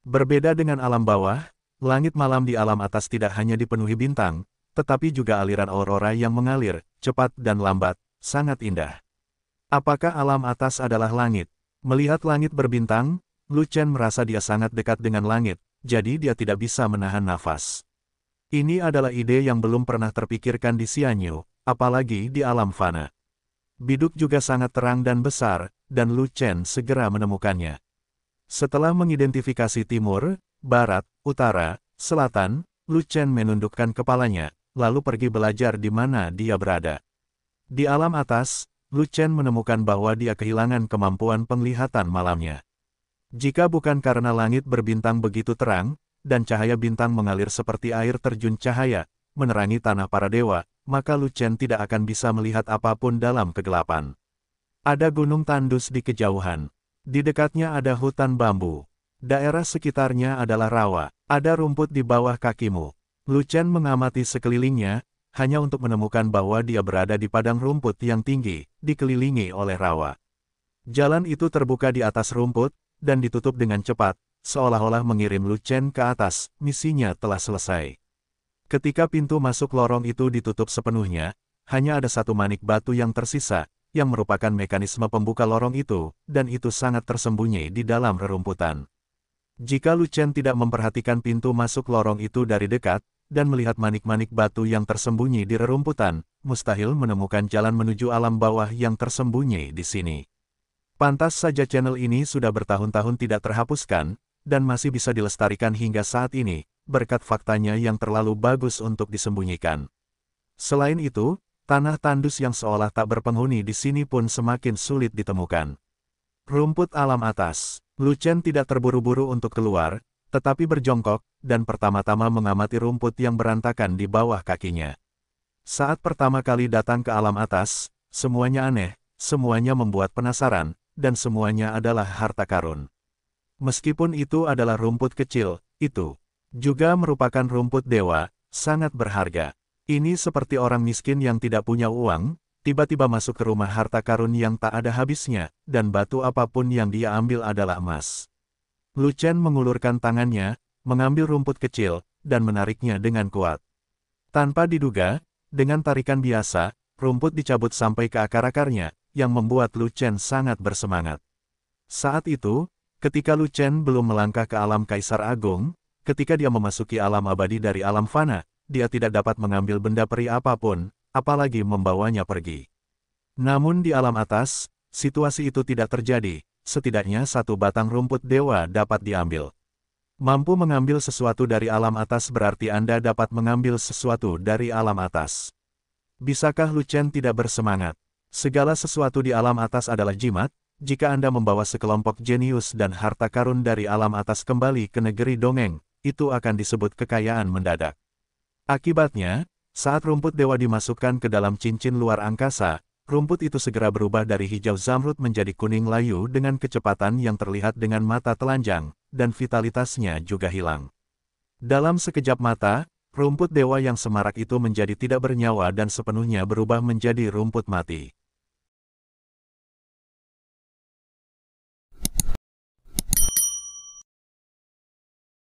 Berbeda dengan alam bawah, Langit malam di alam atas tidak hanya dipenuhi bintang, tetapi juga aliran aurora yang mengalir, cepat dan lambat, sangat indah. Apakah alam atas adalah langit? Melihat langit berbintang, Lu Chen merasa dia sangat dekat dengan langit, jadi dia tidak bisa menahan nafas. Ini adalah ide yang belum pernah terpikirkan di Xianyu, apalagi di alam fana. Biduk juga sangat terang dan besar, dan Lu Chen segera menemukannya. Setelah mengidentifikasi timur, barat, utara, selatan, Chen menundukkan kepalanya, lalu pergi belajar di mana dia berada. Di alam atas, Chen menemukan bahwa dia kehilangan kemampuan penglihatan malamnya. Jika bukan karena langit berbintang begitu terang, dan cahaya bintang mengalir seperti air terjun cahaya, menerangi tanah para dewa, maka Chen tidak akan bisa melihat apapun dalam kegelapan. Ada gunung tandus di kejauhan. Di dekatnya ada hutan bambu. Daerah sekitarnya adalah rawa, ada rumput di bawah kakimu. Lucian mengamati sekelilingnya, hanya untuk menemukan bahwa dia berada di padang rumput yang tinggi, dikelilingi oleh rawa. Jalan itu terbuka di atas rumput, dan ditutup dengan cepat, seolah-olah mengirim Lucian ke atas, misinya telah selesai. Ketika pintu masuk lorong itu ditutup sepenuhnya, hanya ada satu manik batu yang tersisa, yang merupakan mekanisme pembuka lorong itu, dan itu sangat tersembunyi di dalam rerumputan. Jika Lucen tidak memperhatikan pintu masuk lorong itu dari dekat, dan melihat manik-manik batu yang tersembunyi di rerumputan, mustahil menemukan jalan menuju alam bawah yang tersembunyi di sini. Pantas saja channel ini sudah bertahun-tahun tidak terhapuskan, dan masih bisa dilestarikan hingga saat ini, berkat faktanya yang terlalu bagus untuk disembunyikan. Selain itu, tanah tandus yang seolah tak berpenghuni di sini pun semakin sulit ditemukan. Rumput alam atas Lu Chen tidak terburu-buru untuk keluar, tetapi berjongkok, dan pertama-tama mengamati rumput yang berantakan di bawah kakinya. Saat pertama kali datang ke alam atas, semuanya aneh, semuanya membuat penasaran, dan semuanya adalah harta karun. Meskipun itu adalah rumput kecil, itu juga merupakan rumput dewa, sangat berharga. Ini seperti orang miskin yang tidak punya uang, tiba-tiba masuk ke rumah harta karun yang tak ada habisnya, dan batu apapun yang dia ambil adalah emas. Lu Chen mengulurkan tangannya, mengambil rumput kecil, dan menariknya dengan kuat. Tanpa diduga, dengan tarikan biasa, rumput dicabut sampai ke akar-akarnya, yang membuat Lu Chen sangat bersemangat. Saat itu, ketika Lu Chen belum melangkah ke alam Kaisar Agung, ketika dia memasuki alam abadi dari alam fana, dia tidak dapat mengambil benda peri apapun, apalagi membawanya pergi. Namun di alam atas, situasi itu tidak terjadi, setidaknya satu batang rumput dewa dapat diambil. Mampu mengambil sesuatu dari alam atas berarti Anda dapat mengambil sesuatu dari alam atas. Bisakah Lucen tidak bersemangat? Segala sesuatu di alam atas adalah jimat, jika Anda membawa sekelompok jenius dan harta karun dari alam atas kembali ke negeri dongeng, itu akan disebut kekayaan mendadak. Akibatnya, saat rumput dewa dimasukkan ke dalam cincin luar angkasa, rumput itu segera berubah dari hijau zamrud menjadi kuning layu dengan kecepatan yang terlihat dengan mata telanjang, dan vitalitasnya juga hilang. Dalam sekejap mata, rumput dewa yang semarak itu menjadi tidak bernyawa dan sepenuhnya berubah menjadi rumput mati.